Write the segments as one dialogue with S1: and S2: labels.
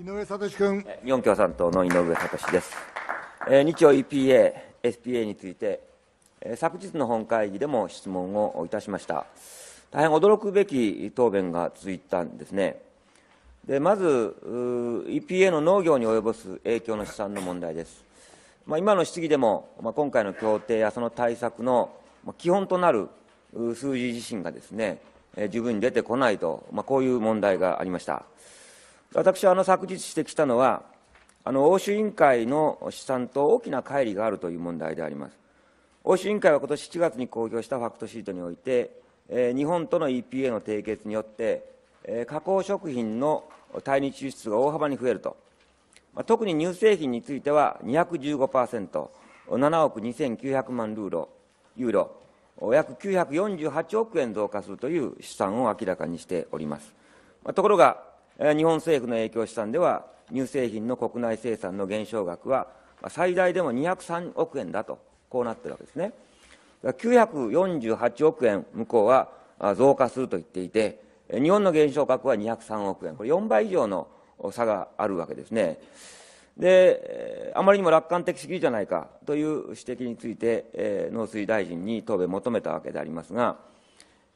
S1: 井上聡君。日本共産党の井上聡です。日朝 EPA、SPA について、昨日の本会議でも質問をいたしました。大変驚くべき答弁が続いたんですね。でまず、EPA の農業に及ぼす影響の試算の問題です。まあ、今の質疑でも、まあ、今回の協定やその対策の基本となる数字自身がですね、十分に出てこないと、まあ、こういう問題がありました。私はあの昨日してきたのは、あの欧州委員会の試算と大きな乖離があるという問題であります。欧州委員会は今年7月に公表したファクトシートにおいて、えー、日本との EPA の締結によって、えー、加工食品の対日輸出が大幅に増えると、まあ、特に乳製品については215%、7億2900万ルーロユーロ、約948億円増加するという試算を明らかにしております。まあ、ところが日本政府の影響試算では、乳製品の国内生産の減少額は、最大でも203億円だと、こうなってるわけですね。948億円向こうは増加すると言っていて、日本の減少額は203億円、これ4倍以上の差があるわけですね。で、あまりにも楽観的すぎじゃないかという指摘について、え農水大臣に答弁求めたわけでありますが、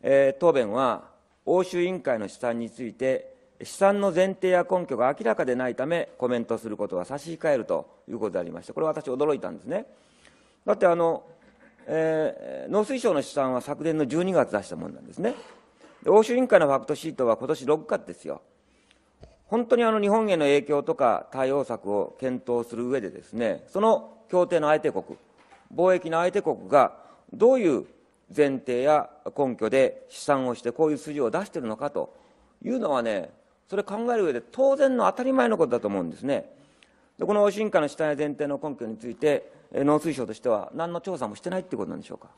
S1: え答弁は、欧州委員会の試算について、試算の前提や根拠が明らかでないためコメントすることは差し控えるということでありましてこれ私驚いたんですねだってあの、えー、農水省の試算は昨年の12月出したもんなんですね欧州委員会のファクトシートは今年6月ですよ本当にあの日本への影響とか対応策を検討する上でですねその協定の相手国貿易の相手国がどういう前提や根拠で試算をしてこういう数字を出しているのかというのはねそれ考える上で当然の当たり前のことだと思うんですね。でこの進化の主体前提の根拠について、農水省としては何の調査もしてないってことなんでしょうか。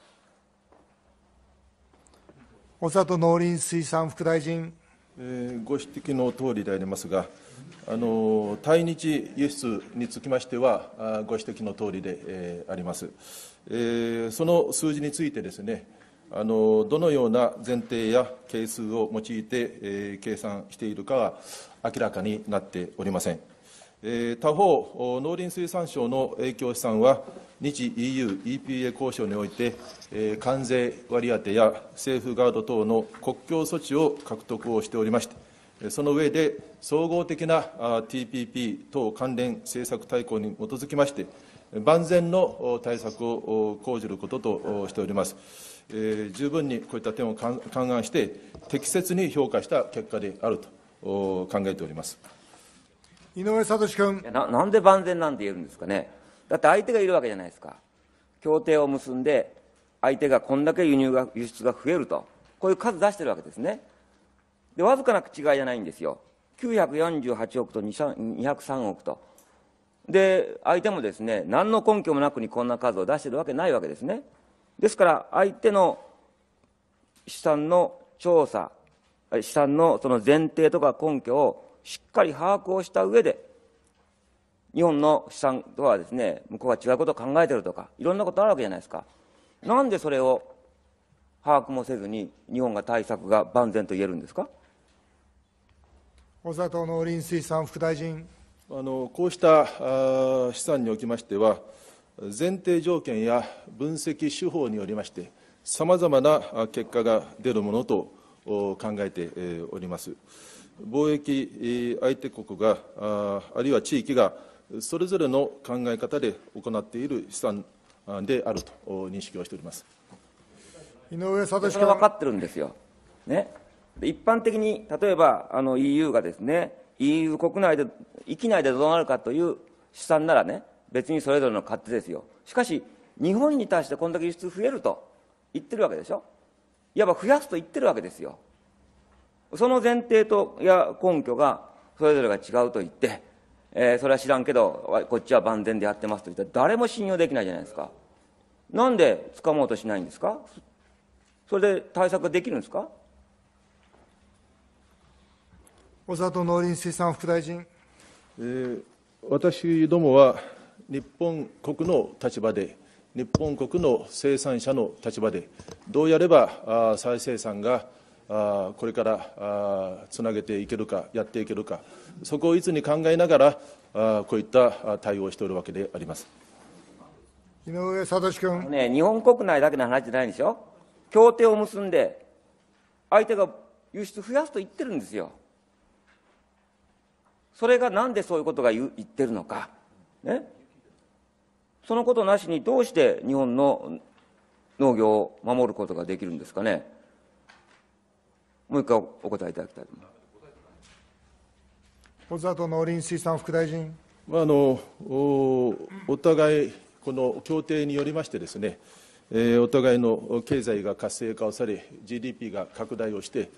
S2: 小里農林水産副大臣。
S1: えー、ご指摘の通りであり
S3: ますが、あの対日輸出につきましては、あご指摘の通りで、えー、あります、えー、その数字についてですね、あのどのような前提や係数を用いて、えー、計算しているかは明らかになっておりません。えー、他方、農林水産省の影響試算は、日 EU、EPA 交渉において、えー、関税割当やセーフガード等の国境措置を獲得をしておりまして、その上で、総合的な TPP 等関連政策大綱に基づきまして、万全の対策を講じることとしております。えー、十分にこういった点を勘案して適切に評価した結果であると考えております
S1: 井上聡君ななんで万全なんて言えるんですかねだって相手がいるわけじゃないですか協定を結んで相手がこんだけ輸入が輸出が増えるとこういう数出してるわけですねでわずかな違いじゃないんですよ948億と203億とで相手もですね何の根拠もなくにこんな数を出してるわけないわけですねですから相手の資産の調査資産のその前提とか根拠をしっかり把握をした上で日本の資産とはですね向こうが違うことを考えてるとかいろんなことあるわけじゃないですかなんでそれを把握もせずに日本が対策が万全と言えるんですか
S2: 大里の林水産副大臣
S3: あのこうした資産におきましては前提条件や分析手法によりましてさまざまな結果が出るものと考えております貿易相手国があるいは地域がそれぞれの考え方で行って
S1: いる資産であると認識をしております
S2: 井上聡君分か
S1: ってるんですよ、ね、一般的に例えばあの EU がですね EU 国内で域内でどうなるかという試算ならね別にそれぞれの勝手ですよしかし日本に対してこんだけ輸出増えると言ってるわけでしょいわば増やすと言ってるわけですよその前提とや根拠がそれぞれが違うと言って、えー、それは知らんけどこっちは万全でやってますと言ったら誰も信用できないじゃないですかなんで掴もうとしないんですかそれで対策できるんですか
S2: 小里農林水産副大臣、
S3: えー、私どもは日本国の立場で、日本国の生産者の立場で、どうやれば再生産がこれからつなげていけるか、やっていけるか、そこをいつに考えながら、こういった対応をしておるわけであります
S1: 井上聡君、ね。日本国内だけの話じゃないでしょ、協定を結んで、相手が輸出増やすと言ってるんですよ。それがなんでそういうことが言ってるのか、ね、そのことなしにどうして日本の農業を守ることができるんですかね。もう一回お答えいただきたいと思います。
S2: 小里農林水産副大臣。
S1: まあ、あのおお互い、
S3: この協定によりましてですね、えー、お互いの経済が活性化をされ、GDP が拡大をして、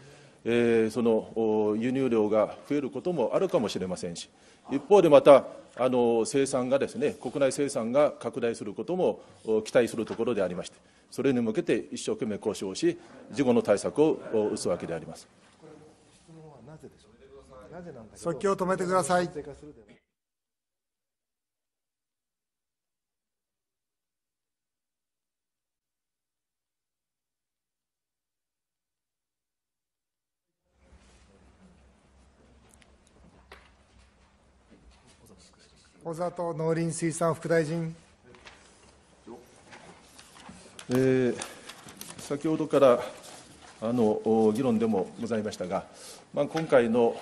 S3: えー、その輸入量が増えることもあるかもしれませんし、一方でまた、あの生産がですね、国内生産が拡大することも期待するところでありまして、それに向けて一生懸命交渉し、事後の対策を打つわけであります。
S2: 即興止めてください。小里農林水産副大臣。
S3: えー、先ほどからあの議論でもございましたが、まあ、今回の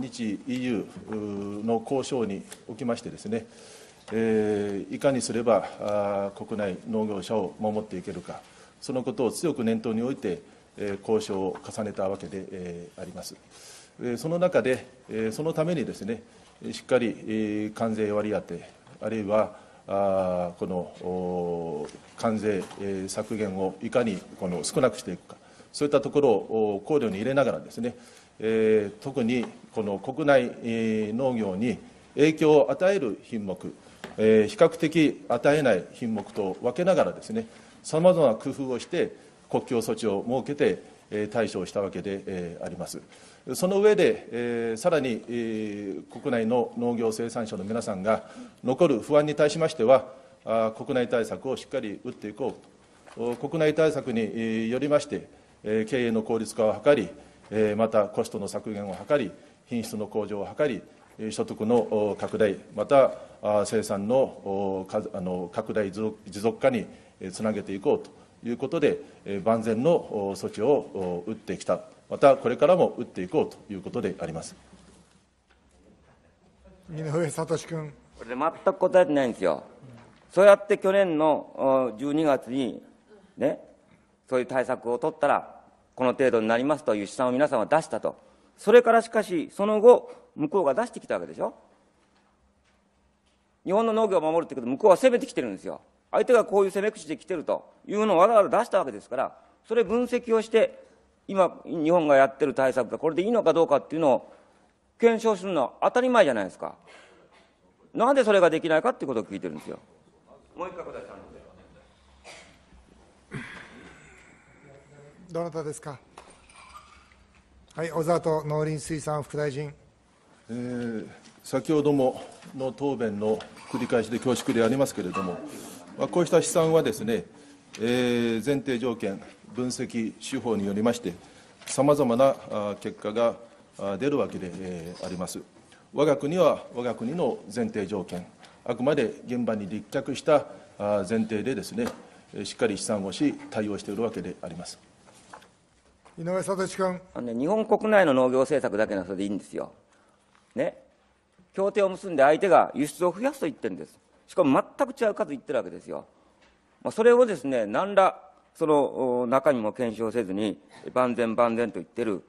S3: 日 EU の交渉におきましてですね、えー、いかにすれば国内農業者を守っていけるか、そのことを強く念頭において、えー、交渉を重ねたわけで、えー、あります。その中で、そのためにですね、しっかり関税割り当て、あるいはあこの関税削減をいかにこの少なくしていくか、そういったところを考慮に入れながらですね、え特にこの国内農業に影響を与える品目、え比較的与えない品目と分けながらですね、さまざまな工夫をして、国境措置を設けて、対処をしたわけであります。その上で、えさらに、え国内の農業生産者の皆さんが残る不安に対しましてはあ国内対策をしっかり打っていこう国内対策によりまして、え経営の効率化を図り、えまたコストの削減を図り品質の向上を図り所得の拡大また生産のあの拡大持続化につなげていこうと。いうことで、万全の措置を打ってきた、またこれからも打っていこうということであります。
S2: 井上聡君
S1: これで全く答えてないんですよ、そうやって去年の12月に、ね、そういう対策を取ったら、この程度になりますという試算を皆さんは出したと、それからしかし、その後、向こうが出してきたわけでしょ、日本の農業を守るってこと、向こうは攻めてきてるんですよ。相手がこういう攻め口で来てるというのをわざわざ出したわけですからそれ分析をして今日本がやってる対策がこれでいいのかどうかっていうのを検証するのは当たり前じゃないですかなんでそれができないかっていうことを聞いてるんですよもう一回答えたでどな
S2: たですか。はい、小里と農林水産副大臣。え
S3: ー、先ほどもの答弁の繰り返しで恐縮でありますけれども、まあ、こうした試算はですね、えー、前提条件、分析手法によりまして、さまざまな結果が出るわけであります。我が国は我が国の前提条件、あくまで現場に立脚した前提でですね、しっかり試算をし、対応しているわけであります。
S2: 井上聡君
S1: あの、ね、日本国内の農業政策だけのそれでいいんですよ、ね、協定を結んで相手が輸出を増やすと言ってるんです、しかも全く違う数言ってるわけですよ。まあ、それをですね何らその中身も検証せずに万全万全と言ってる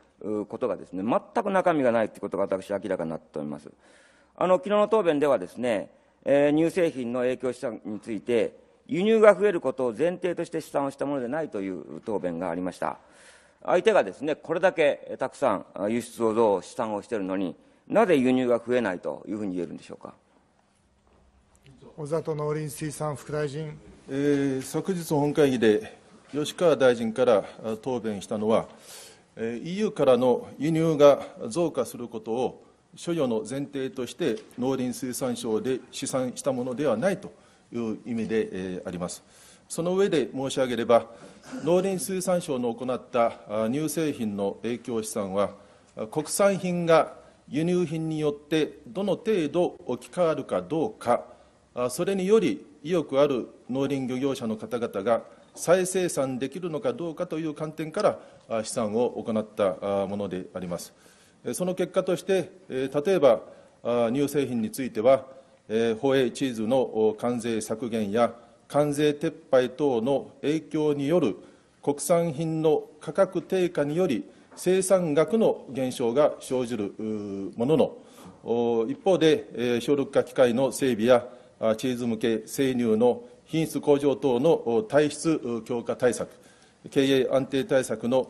S1: ことがですね全く中身がないということが私明らかになっておりますあの昨日の答弁ではですね、えー、乳製品の影響資産について輸入が増えることを前提として試算をしたものでないという答弁がありました相手がですねこれだけたくさん輸出をどう試算をしているのになぜ輸入が増えないというふうに言えるんでしょうか
S2: 小里農林水産副大臣。
S3: えー、昨日本会議で吉川大臣から答弁したのは、EU からの輸入が増加することを所与の前提として農林水産省で試算したものではないという意味であります。その上で申し上げれば、農林水産省の行った乳製品の影響試算は、国産品が輸入品によってどの程度置き換わるかどうか、それにより意欲ある農林漁業者の方々が再生産できるのかどうかという観点から試算を行ったものであります。その結果として、例えば乳製品については、放映チーズの関税削減や関税撤廃等の影響による国産品の価格低下により生産額の減少が生じるものの、一方で、省力化機械の整備やチーズ向け生乳の品質向上等の体質強化対策、経営安定対策の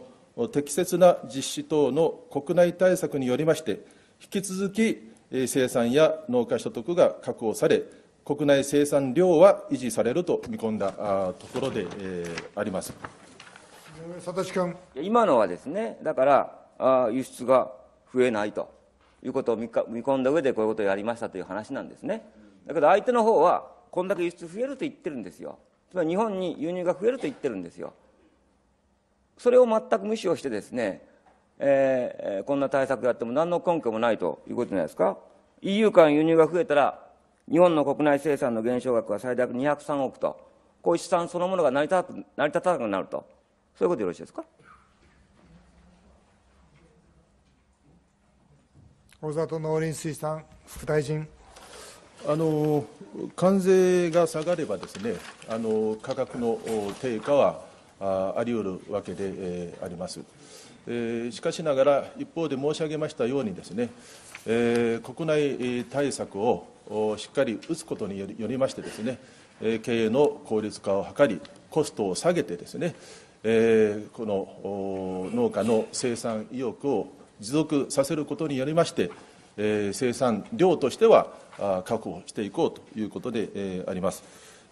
S3: 適切な実施等の国内対策によりまして、引き続き生産や農家所得が確保され、国内生産量は維持さ
S1: れると見込んだところで、えあります今のはですね、だからあ輸出が増えないということを見込んだ上で、こういうことをやりましたという話なんですね。だけど相手の方はこんだけ輸出増えると言ってるんですよつまり日本に輸入が増えると言ってるんですよそれを全く無視をしてですね、えー、こんな対策やっても何の根拠もないということじゃないですか EU 間輸入が増えたら日本の国内生産の減少額は最大203億とこういう資産そのものが成り立た成り立たなくなるとそういうことでよろしいですか
S2: 小里農林水産副大臣。
S3: あの関税が下がればですねあの価格の低下はあり得るわけで、えあります、えしかしながら一方で申し上げましたようにですね、え国内対策をしっかり打つことによりましてですね経営の効率化を図りコストを下げてですね、えこの農家の生産意欲を持続させることによりまして生産量としては確保していこうということで、あります。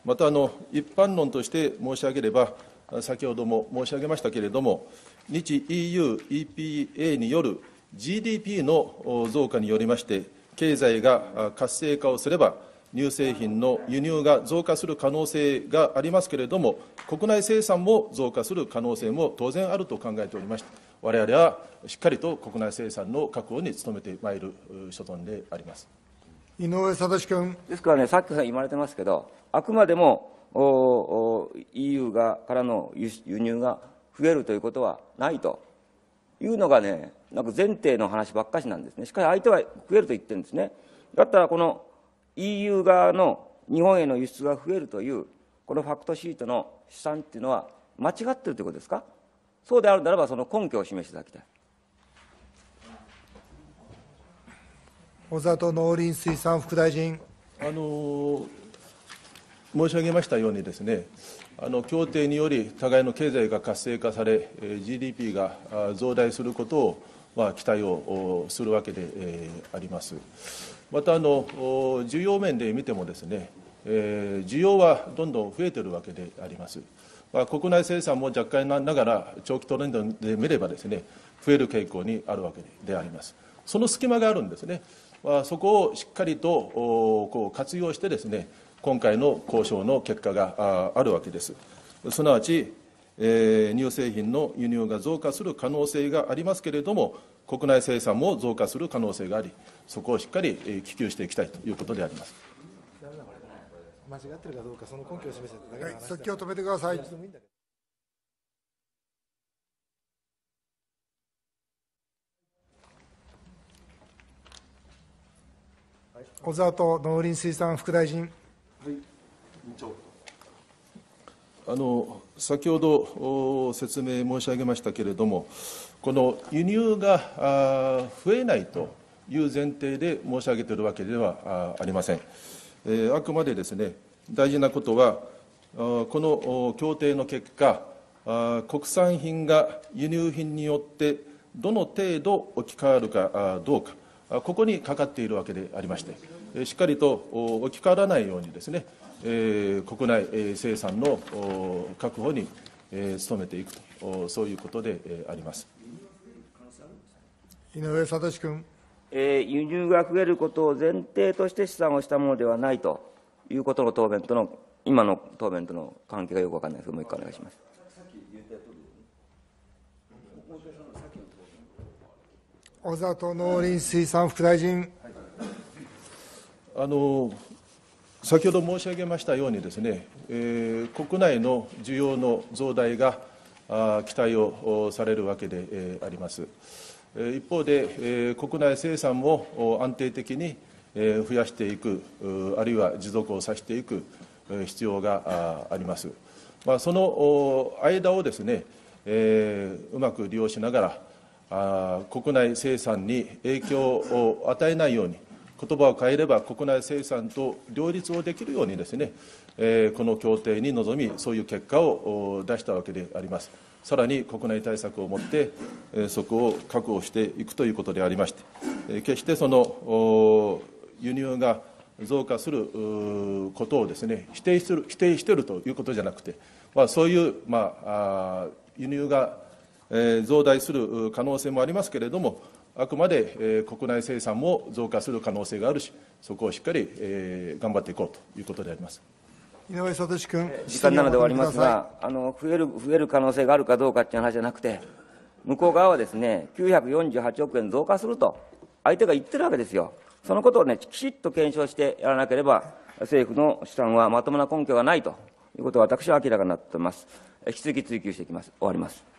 S3: またあの一般論として申し上げれば、先ほども申し上げましたけれども、日 EU、EPA による GDP の増加によりまして、経済が活性化をすれば、乳製品の輸入が増加する可能性がありますけれども、国内生産も増加する可能性も当然あると考えておりました。われわれはしっかりと国内生産の確保に努めてまいる所存
S1: であります
S2: 井上聡君。
S1: ですからね、さっき言われてますけど、あくまでもおお EU がからの輸入が増えるということはないというのがね、なんか前提の話ばっかしなんですね、しかし相手は増えると言ってるんですね。だったらこの EU 側の日本への輸出が増えるという、このファクトシートの試算っていうのは、間違ってるということですかそうであるならばその根拠を示していただきたい
S2: 小里農林水産副大臣。
S3: あの申し上げましたようにですねあの協定により互いの経済が活性化され GDP が増大することを、まあ、期待をするわけで、えありますまたあの需要面で見てもですね、えー、需要はどんどん増えているわけでありますまあ、国内生産も若干ながら長期トレンドで見ればですね増える傾向にあるわけでありますその隙間があるんですね、まあ、そこをしっかりとこう活用してですね今回の交渉の結果があるわけですすなわち、えー、乳製品の輸入が増加する可能性がありますけれども国内生産も増加する可能性がありそこをしっかり、希求していきたいということであります
S2: 間違ってるかどうか、その根拠を示せただけの話だ、はい、を止めてください。小沢と農林水産副大臣。はい、
S3: あの先ほど説明申し上げましたけれども、この輸入があ増えないという前提で申し上げているわけではありません。えあくまでですね、大事なことは、この協定の結果、国産品が輸入品によってどの程度置き換わるかどうか、ここにかかっているわけでありまして、しっかりと置き換わらないようにですね、国内生産の確保に努めていくと、そういうことで
S1: あります。井上聡君。えー、輸入が増えることを前提として試算をしたものではないということの答弁との、今の答弁との関係がよく分からないですもう一回お願いします。小里農林水産副大臣。
S3: あの先ほど申し上げましたようにですね、えー、国内の需要の増大があ期待をされるわけで、えあります。一方で、国内生産を安定的に増やしていく、あるいは持続をさせていく必要があります。まあ、その間をですね、えうまく利用しながらあ、国内生産に影響を与えないように、言葉を変えれば国内生産と両立をできるようにですね、えこの協定に臨み、そういう結果を出したわけであります。さらに国内対策をもって、そこを確保していくということでありまして、決してその輸入が増加することをです、ね、否定する否定しているということじゃなくて、まあ、そういう、まあ、輸入が増大する可能性もありますけれども、あくまで国内生産も増加する可能性があるし、そこをしっかり頑張っていこうということであります。
S2: 井上聡君。時間なので終わりますが、
S1: あの増える増える可能性があるかどうかという話じゃなくて、向こう側はですね、948億円増加すると、相手が言ってるわけですよ。そのことをね、きちっと検証してやらなければ、政府の試算はまともな根拠がないということは、私は明らかになっています。引き続き追及していきます。終わります。